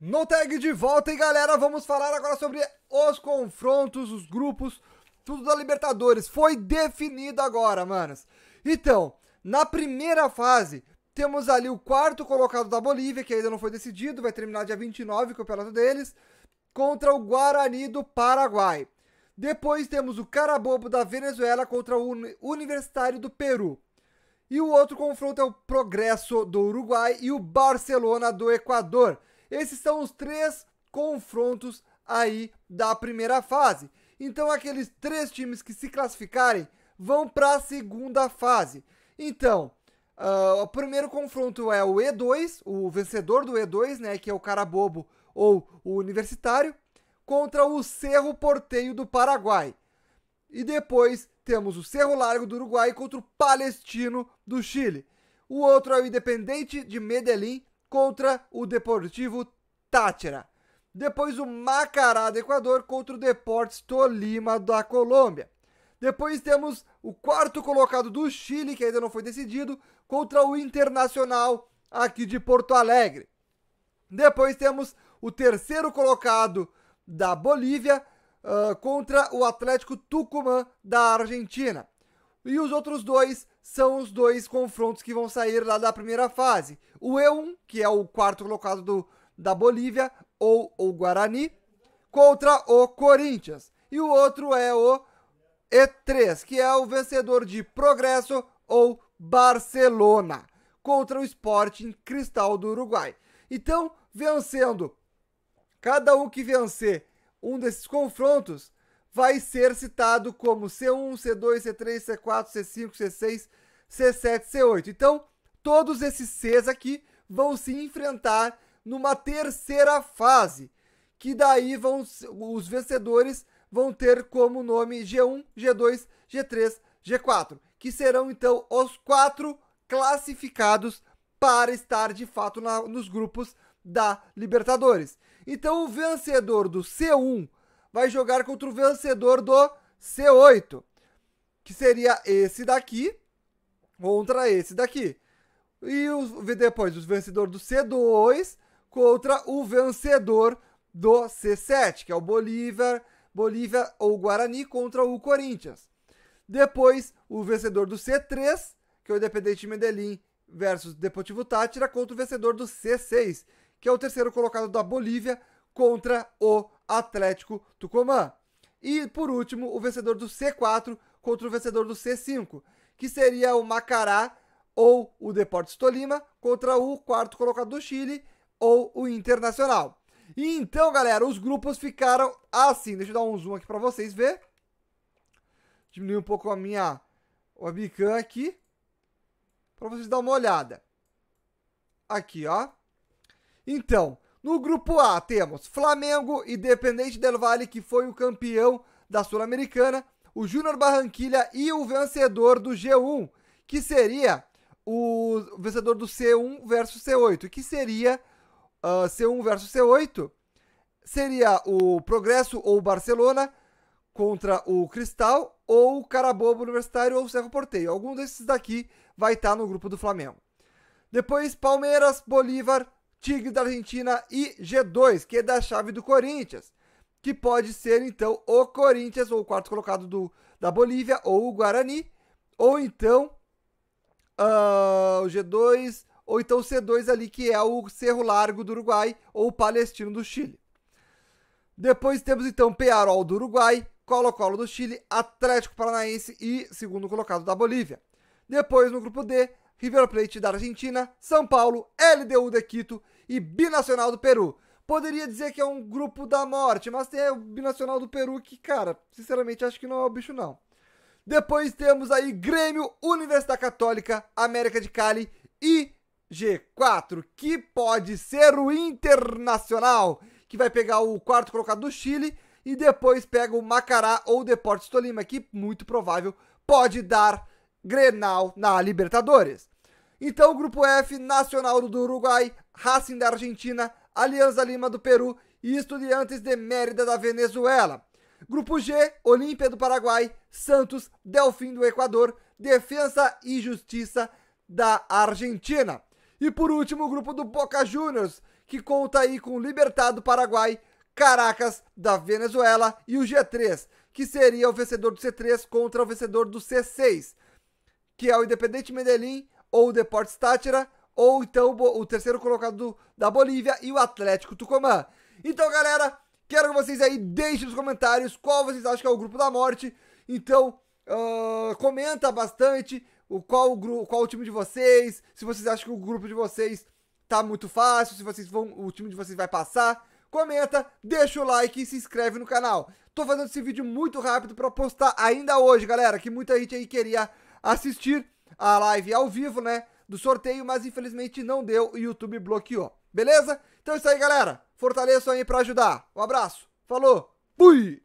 No tag de volta, hein, galera, vamos falar agora sobre os confrontos, os grupos, tudo da Libertadores. Foi definido agora, manos. Então, na primeira fase, temos ali o quarto colocado da Bolívia, que ainda não foi decidido, vai terminar dia 29 o campeonato deles, contra o Guarani do Paraguai. Depois temos o Carabobo da Venezuela contra o Universitário do Peru. E o outro confronto é o Progresso do Uruguai e o Barcelona do Equador. Esses são os três confrontos aí da primeira fase. Então aqueles três times que se classificarem vão para a segunda fase. Então, uh, o primeiro confronto é o E2, o vencedor do E2, né, que é o cara bobo ou o universitário, contra o Cerro Porteio do Paraguai. E depois temos o Cerro Largo do Uruguai contra o Palestino do Chile. O outro é o Independente de Medellín contra o Deportivo Tátira. Depois o Macará do Equador contra o Deportes Tolima da Colômbia. Depois temos o quarto colocado do Chile, que ainda não foi decidido, contra o Internacional aqui de Porto Alegre. Depois temos o terceiro colocado da Bolívia uh, contra o Atlético Tucumã da Argentina. E os outros dois são os dois confrontos que vão sair lá da primeira fase. O E1, que é o quarto colocado do, da Bolívia, ou o Guarani, contra o Corinthians. E o outro é o E3, que é o vencedor de Progresso ou Barcelona, contra o Sporting Cristal do Uruguai. Então, vencendo, cada um que vencer um desses confrontos vai ser citado como C1, C2, C3, C4, C5, C6, C7, C8. Então, todos esses Cs aqui vão se enfrentar numa terceira fase, que daí vão os vencedores vão ter como nome G1, G2, G3, G4, que serão então os quatro classificados para estar de fato na, nos grupos da Libertadores. Então, o vencedor do C1 vai jogar contra o vencedor do C8, que seria esse daqui contra esse daqui. E os, depois o vencedor do C2 contra o vencedor do C7, que é o Bolívar, Bolívia ou Guarani contra o Corinthians. Depois o vencedor do C3, que é o Independente Medellín versus Deportivo Tátira contra o vencedor do C6, que é o terceiro colocado da Bolívia contra o Atlético Tucumã. E por último, o vencedor do C4 contra o vencedor do C5, que seria o Macará ou o Deportes Tolima contra o quarto colocado do Chile ou o Internacional. E então, galera, os grupos ficaram assim. Deixa eu dar um zoom aqui para vocês ver. Diminuir um pouco a minha webcam aqui para vocês dar uma olhada. Aqui, ó. Então, no grupo A temos Flamengo, Independente Del Valle, que foi o campeão da Sul-Americana, o Júnior Barranquilha e o vencedor do G1, que seria o vencedor do C1 versus C8, que seria uh, ah, C1 versus C8, seria o Progresso ou Barcelona contra o Cristal ou o Carabobo Universitário ou o Cerro Porteio. Algum desses daqui vai estar tá no grupo do Flamengo. Depois Palmeiras, Bolívar, Tigre da Argentina e G2, que é da chave do Corinthians, que pode ser então o Corinthians ou o quarto colocado do, da Bolívia ou o Guarani, ou então uh, o G2, ou então o C2 ali que é o Cerro Largo do Uruguai ou o Palestino do Chile. Depois temos então Pearol do Uruguai, Colo-Colo do Chile, Atlético Paranaense e segundo colocado da Bolívia. Depois no grupo D, River Plate da Argentina, São Paulo, LDU de Quito e Binacional do Peru. Poderia dizer que é um grupo da morte, mas tem o Binacional do Peru que, cara, sinceramente acho que não é o bicho não. Depois temos aí Grêmio, Universidade Católica, América de Cali e G4, que pode ser o Internacional, que vai pegar o quarto colocado do Chile e depois pega o Macará ou o Deportes Tolima, que muito provável pode dar Grenal na Libertadores. Então, o grupo F, Nacional do Uruguai, Racing da Argentina, Alianza Lima do Peru e Estudiantes de Mérida da Venezuela. Grupo G, Olímpia do Paraguai, Santos, Delfim do Equador, Defensa e Justiça da Argentina. E por último, o grupo do Boca Juniors, que conta aí com Libertad do Paraguai, Caracas da Venezuela e o G3, que seria o vencedor do C3 contra o vencedor do C6, que é o Independente Medellín, ou o Deportes Tátira, ou então o terceiro colocado do, da Bolívia e o Atlético Tucumã. Então, galera, quero que vocês aí deixem nos comentários qual vocês acham que é o grupo da morte. Então, uh, comenta bastante o qual o grupo, qual o time de vocês, se vocês acham que o grupo de vocês tá muito fácil, se vocês vão, o time de vocês vai passar. Comenta, deixa o like e se inscreve no canal. Tô fazendo esse vídeo muito rápido para postar ainda hoje, galera, que muita gente aí queria assistir a live ao vivo, né? Do sorteio, mas infelizmente não deu o YouTube bloqueou. Beleza? Então é isso aí, galera. Fortaleçam aí para ajudar. Um abraço. Falou. Fui.